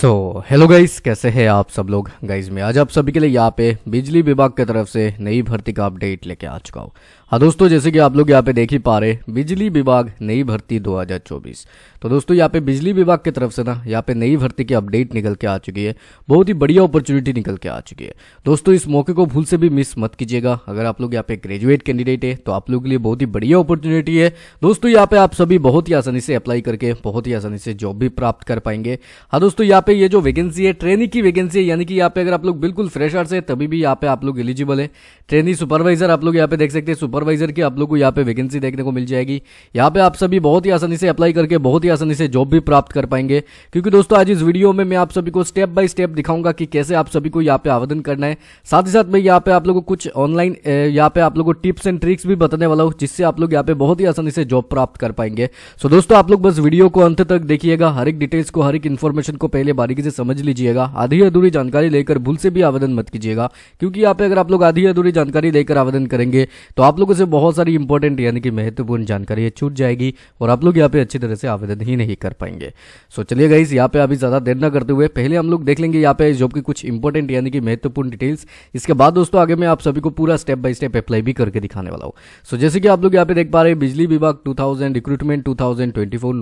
so hello guys कैसे हैं आप सब लोग गाइस मैं आज आप सभी के लिए यहाँ पे बिजली विभाग की तरफ से नई भर्ती का अपडेट लेके आ चुका हूँ हाँ दोस्तों जैसे कि आप लोग यहाँ पे देख ही पा रहे बिजली विभाग नई भर्ती 2024 तो दोस्तों यहाँ पे बिजली विभाग की तरफ से ना यहाँ पे नई भर्ती की अपडेट निकल के आ चुकी है बहुत ही बढ़िया अपॉर्चुनिटी निकल के आ चुकी है दोस्तों इस मौके को भूल से भी मिस मत कीजिएगा अगर आप लोग यहाँ पे ग्रेजुएट कैंडिडेट है तो आप लोग के लिए बहुत ही बढ़िया अपॉर्चुनिटी है दोस्तों यहाँ पे आप सभी बहुत ही आसानी से अप्लाई करके बहुत ही आसानी से जॉब भी प्राप्त कर पाएंगे हाँ दोस्तों यहाँ पे ये जो वैकेंसी है ट्रेनिंग की वैकेंसी है यानी कि यहाँ पे अगर आप लोग बिल्कुल फ्रेशर से तभी भी यहाँ पे आप लोग एलिजिबल है ट्रेनिंग सुपरवाइजर आप लोग यहाँ पे देख सकते हैं सुपर सुपरवाइजर की आप लोग को यहाँ पे वैकेंसी देखने को मिल जाएगी यहाँ पे आप सभी बहुत ही आसानी से अप्लाई करके बहुत ही आसानी से जॉब भी प्राप्त कर पाएंगे क्योंकि दोस्तों आज इस वीडियो में मैं आप सभी को स्टेप बाय स्टेप दिखाऊंगा कि कैसे आप सभी को यहाँ पे आवेदन करना है साथ ही साथ मैं यहाँ पे आप लोगों को कुछ ऑनलाइन यहाँ पे आप लोगों को टिप्स एंड ट्रिक्स भी बताने वाला हूँ जिससे आप लोग यहाँ पे बहुत ही आसानी से जॉब प्राप्त कर पाएंगे सो दोस्तों आप लोग बस वीडियो को अंत तक देखिएगा हर एक डिटेल्स को हर एक इन्फॉर्मेशन को पहले बारीकी से समझ लीजिएगा आधी अधूरी जानकारी लेकर भूल से भी आवेदन मत कीजिएगा क्योंकि यहाँ पे अगर आप लोग आधी अधूरी जानकारी लेकर आवेदन करेंगे तो आप लोग लोगों से बहुत सारी इंपॉर्टेंट यानी कि महत्वपूर्ण जानकारी छूट जाएगी और आप लोग यहाँ पे अच्छी तरह से आवेदन ही नहीं कर पाएंगे सो चलिए गाइस यहाँ पे अभी ज़्यादा देर ना करते हुए पहले हम लोग देख लेंगे यहाँ पे जॉब की कुछ इंपॉर्टेंट यानी कि महत्वपूर्ण डिटेल्स इसके बाद दोस्तों आगे मैं आप सभी को पूरा स्टेप बाय स्टेप अप्लाई भी करके दिखाने वाला हूँ सो जैसे कि आप लोग यहाँ पे देख पा रहे हैं बिजली विभाग two recruitment two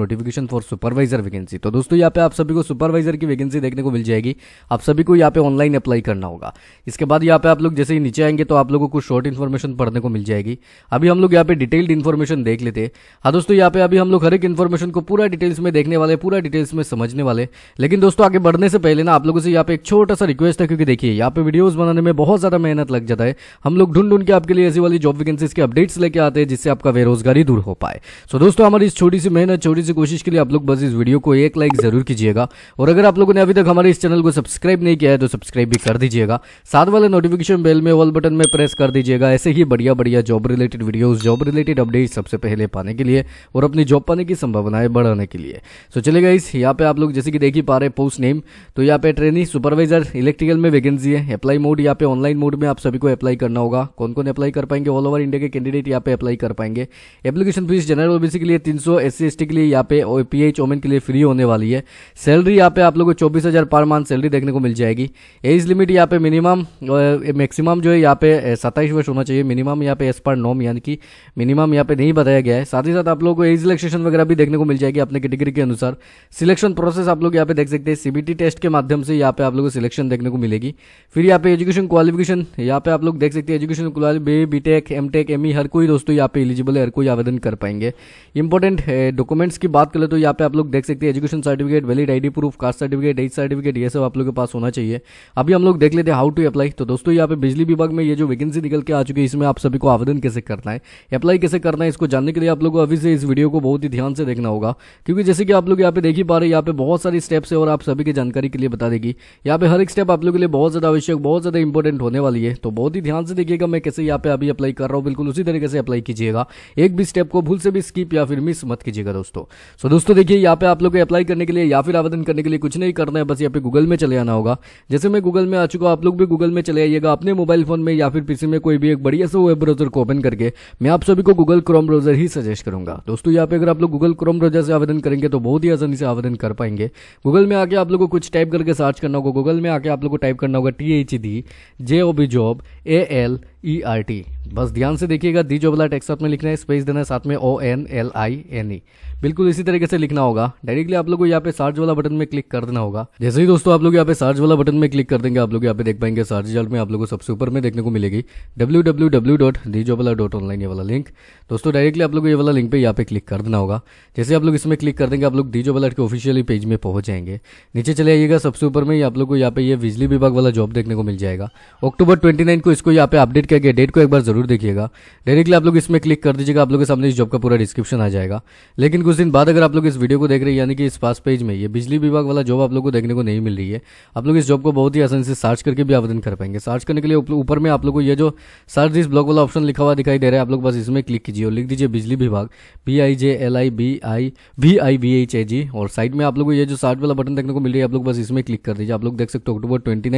notification for supervisor vacancy तो दोस्तों यहाँ पे आप सभी को सुपरवाइजर की वैकेंसी देखने को मिल जाएगी आप सभी को यहाँ पे ऑनलाइन अप्लाई करना होगा इसके बाद यहाँ पे आप लोग जैसे ही नीचे आएंगे तो आप लोगों को शॉर्ट इन्फॉर्मेशन पढ़ने को मिल जाएगी की अभी हम लोग यहाँ पे डिटेल्ड इन्फॉर्मेशन देख लेते हैं हाँ दोस्तों यहाँ पे अभी हम लोग हर एक इन्फॉर्मेशन को पूरा डिटेल्स में देखने वाले पूरा डिटेल्स में समझने वाले लेकिन दोस्तों आगे बढ़ने से पहले ना आप लोगों से यहाँ पे एक छोटा सा रिक्वेस्ट है क्योंकि देखिए यहाँ पे वीडियोज बनाने में बहुत ज्यादा मेहनत लग जाता है हम लोग ढूंढ ढूंढ के आपके लिए ऐसी वाली जॉब वैकेंसीज के अपडेट्स लेके आते हैं जिससे आपका बेरोजगारी दूर हो पाए सो दोस्तों हमारी इस छोटी सी मेहनत छोटी सी कोशिश के लिए आप लोग बस इस वीडियो को एक लाइक जरूर कीजिएगा और अगर आप लोगों ने अभी तक हमारे इस चैनल को सब्सक्राइब नहीं किया है तो सब्सक्राइब भी कर दीजिएगा साथ वाले नोटिफिकेशन बेल में वॉल बटन में प्रेस कर दीजिएगा ऐसे ही बढ़िया बढ़िया job related videos job related update सबसे पहले पाने के लिए और अपनी जॉब पाने की संभावनाएं बढ़ाने के लिए सो चले गए इस यहाँ पे आप लोग जैसे कि देख ही पा रहे पोस्ट नेम तो यहाँ पे ट्रेनिंग सुपरवाइजर इलेक्ट्रिकल में वैकेंसी है अप्लाई मोड यहाँ पे ऑनलाइन मोड में आप सभी को अप्लाई करना होगा कौन कौन अप्लाई कर पाएंगे ऑल ओवर इंडिया के कैंडिडेट यहाँ पे अप्लाई कर पाएंगे एप्लीकेशन फीस जनरल ओबीसी के लिए तीन सौ एस के लिए यहाँ पे और पी एच ओमेन के लिए फ्री होने वाली है सैलरी यहाँ पे आप लोग को चौबीस हज़ार पर मंथ सैलरी देखने को मिल जाएगी एज लिमिट यहाँ पे मिनिमम मैक्सिमम जो है यहाँ पे सत्ताईस वर्ष होना चाहिए मिनिमम यहाँ पे एस पर नॉम यानी कि मिनिमम यहाँ पे नहीं बताया गया है साथ ही साथ आप लोगों को एज सिलेक्शन वगैरह भी देखने को मिल जाएगी अपने कैटेगरी के अनुसार सिलेक्शन प्रोसेस आप लोग यहाँ पे देख सकते हैं सीबीटी टेस्ट के माध्यम से यहाँ पे आप लोग को सिलेक्शन देखने को मिलेगी फिर यहाँ पे एजुकेशन क्वालिफिकेशन यहाँ पे आप लोग देख सकते हैं education qualification B tech M tech M हर कोई दोस्तों यहाँ पे एलिजिबल है हर कोई आवेदन कर पाएंगे इंपॉर्टेंट डॉक्यूमेंट्स eh, की बात करें तो यहाँ पे आप लोग देख सकते हैं education certificate valid ID proof caste certificate age certificate ये सब आप लोग के पास होना चाहिए अभी हम लोग देख लेते हैं हाउ टू अप्लाई तो दोस्तों यहाँ पे बिजली विभाग में ये जो वैकेंसी निकल के आ चुकी है इसमें आप सभी को आवेदन ओपन कैसे करना है अप्लाई कैसे करना है इसको जानने के लिए आप लोग को अभी से इस वीडियो को बहुत ही ध्यान से देखना होगा क्योंकि जैसे कि आप लोग यहाँ पे देख ही पा रहे हैं यहाँ पे बहुत सारी स्टेप्स है और आप सभी की जानकारी के लिए बता देगी यहाँ पे हर एक स्टेप आप लोग के लिए बहुत ज़्यादा आवश्यक बहुत ज़्यादा इंपॉर्टेंट होने वाली है तो बहुत ही ध्यान से देखिएगा मैं कैसे यहाँ पे अभी अप्लाई कर रहा हूँ बिल्कुल उसी तरीके से अप्लाई कीजिएगा एक भी स्टेप को भूल से भी स्किप या फिर मिस मत कीजिएगा दोस्तों सो दोस्तों देखिए यहाँ पे आप लोग अप्लाई करने के लिए या फिर आवेदन करने के लिए कुछ नहीं करना है बस यहाँ पे गूगल में चले आना होगा जैसे मैं गूगल में आ चुका हूँ आप लोग भी गूगल में चले आइएगा अपने मोबाइल फोन में या फिर पीसी में कोई भी एक बढ़िया सा वेब ब्राउजर को ओपन करके मैं आप सभी को गूगल क्रोम ब्राउजर ही सजेस्ट करूंगा दोस्तों यहाँ पे अगर आप लोग गूगल क्रोम ब्राउजर से आवेदन करेंगे तो बहुत ही आसानी से आवेदन कर पाएंगे गूगल में आके आप लोग को कुछ टाइप करके सर्च करना होगा गूगल में आके आप लोग को टाइप करना होगा T H D J O B job A L E R T बस ध्यान से देखिएगा दी जो वाला टेक्स्ट में लिखना है स्पेस देना है साथ में O N L I N E बिल्कुल इसी तरीके से लिखना होगा डायरेक्टली आप लोग को यहाँ पे सर्च वाला बटन में क्लिक कर देना होगा जैसे ही दोस्तों आप लोग यहाँ पे सर्च वाला बटन में क्लिक कर देंगे आप लोग यहाँ पे देख पाएंगे सर्च रिजल्ट में आप लोग को सबसे ऊपर में देखने को मिलेगी W W W dot dot online ये वाला लिंक दोस्तों डायरेक्टली आप लोग ये वाला लिंक पे यहाँ पे क्लिक कर देना होगा जैसे आप लोग इसमें क्लिक कर देंगे आप लोग डीजो वाला के ऑफिशियली पेज में पहुंच जाएंगे नीचे चले आइएगा सबसे ऊपर में आप लोग को यहाँ पे ये बिजली विभाग वाला जॉब देखने को मिल जाएगा अक्टूबर ट्वेंटी को इसको यहाँ पे अपडेट दिया गया डेट को एक बार जरूर देखिएगा डायरेक्टली आप लोग इसमें क्लिक कर दीजिएगा आप लोगों के सामने इस जॉब का पूरा डिस्क्रिप्शन आ जाएगा लेकिन कुछ दिन बाद अगर आप लोग इस वीडियो को देख रहे हैं यानी कि इस पास पेज में ये बिजली विभाग वाला जॉब आप लोग को देखने को नहीं मिल रही है आप लोग इस जॉब को बहुत ही आसान से सर्च करके भी आवेदन कर पाएंगे सर्च करने के लिए ऊपर में आप लोग को ये जो सर्च इस ब्लॉग वाला ऑप्शन लिखा हुआ दिखाई दे रहा है आप लोग बस इसमें क्लिक कीजिए और लिख दीजिए बिजली विभाग B I J L I B I V I B H A G और साइड में आप लोग को ये जो सर्च वाला बटन देखने को मिल रही है आप लोग बस इसमें क्लिक कर दीजिए आप लोग देख सकते हो अक्टूबर ट्वेंटी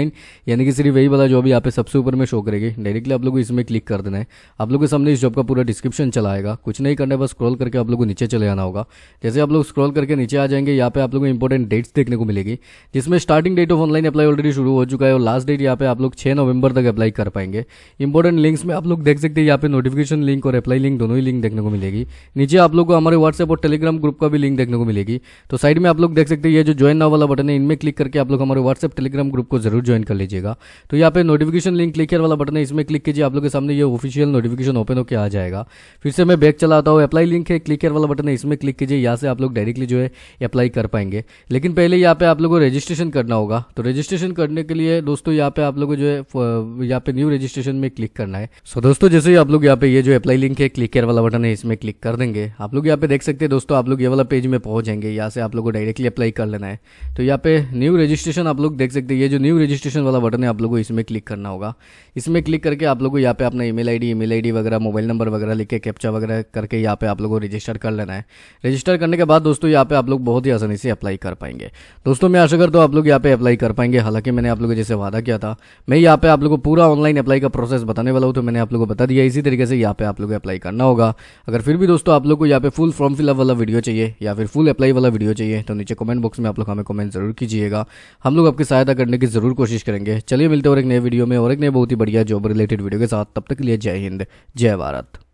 यानी कि सिर्फ वही वाला जॉब यहाँ पे सबसे ऊपर में शो करेगी डायरेक्टली आप लोगों को इसमें क्लिक कर देना है आप लोग के सामने इस जॉब का पूरा डिस्क्रिप्शन चला आएगा कुछ नहीं करने बस स्क्रॉल करके आप लोगों को नीचे चले आना होगा जैसे आप लोग स्क्रॉल करके नीचे आ जाएंगे यहाँ पे आप लोगों को इंपॉर्टेंट डेट्स देखने को मिलेगी जिसमें starting date of online apply already शुरू हो चुका है और लास्ट डेट यहाँ पे आप लोग छः नवंबर तक अप्लाई कर पाएंगे इंपॉर्टेंट लिंक्स में आप लोग देख सकते हैं यहाँ पे नोटिफिकेशन लिंक और अप्लाई लिंक दोनों ही लिंक देखने को मिलेगी नीचे आप लोग को हमारे व्हाट्सएप और टेलीग्राम ग्रुप का भी लिंक देखने को मिलेगी तो साइड में आप लोग देख सकते हैं ये जो ज्वाइन ना वाला बटन है इनमें क्लिक करके आप लोग हमारे व्हाट्सएप टेलीग्राम ग्रुप को जरूर ज्वाइन कर लीजिएगा तो यहाँ पे नोटिफिकेशन लिंक क्लिकर वाला बटन है इसमें क्लिक कीजिए आप लोग के सामने ये ऑफिशियल नोटिफिकेशन ओपन होकर आ जाएगा फिर से मैं बैक चलाता हूँ अप्लाई लिंक है क्लिक केयर वाला बटन है इसमें क्लिक कीजिए यहाँ से आप लोग डायरेक्टली जो है अप्लाई कर पाएंगे लेकिन पहले यहाँ पे आप लोगों को रजिस्ट्रेशन करना होगा तो रजिस्ट्रेशन करने के लिए दोस्तों यहाँ पे आप लोगों को जो है यहाँ पे न्यू रजिस्ट्रेशन में क्लिक करना है सो दोस्तों जैसे ही आप लोग यहाँ पे ये जो अप्लाई लिंक है क्लिक केयर वाला बटन है इसमें क्लिक कर देंगे आप लोग यहाँ पे देख सकते हैं दोस्तों आप लोग ये वाला पेज में पहुंच जाएंगे यहाँ से आप लोग को डायरेक्टली अप्लाई कर लेना है तो यहाँ पे न्यू रजिस्ट्रेशन आप लोग देख सकते हैं ये जो न्यू रजिस्ट्रेशन वाला बटन है आप लोगों को इसमें क्लिक करना होगा इसमें क्लिक करके आप आप लोगों को यहाँ पे अपना ईमेल आईडी ईमेल आईडी वगैरह मोबाइल नंबर वगैरह लिख के कैप्चा वगैरह करके यहाँ पे आप लोगों को रजिस्टर कर लेना है रजिस्टर करने के बाद दोस्तों यहाँ पे आप लोग बहुत ही आसानी से अप्लाई कर पाएंगे दोस्तों मैं आशा करता हूँ आप लोग यहाँ पे अप्लाई कर पाएंगे हालांकि मैंने आप लोगों जैसे वादा किया था मैं यहाँ पे आप लोगों को पूरा ऑनलाइन अप्लाई का प्रोसेस बताने वाला हूँ तो मैंने आप लोगों को बता दिया इसी तरीके से यहाँ पे आप को अप्लाई करना होगा अगर फिर भी दोस्तों आप लोग को यहाँ पे फुल फॉर्म फिलअप वाला वीडियो चाहिए या फिर फुल अप्लाई वाला वीडियो चाहिए तो नीचे कमेंट बॉक्स में आप लोग हमें कमेंट जरूर कीजिएगा हम लोग आपकी सहायता करने की जरूर कोशिश करेंगे चलिए मिलते और एक नए वीडियो में और एक नए बहुत ही बढ़िया जॉब रिलेटेड वीडियो के साथ तब तक के लिए जय हिंद जय भारत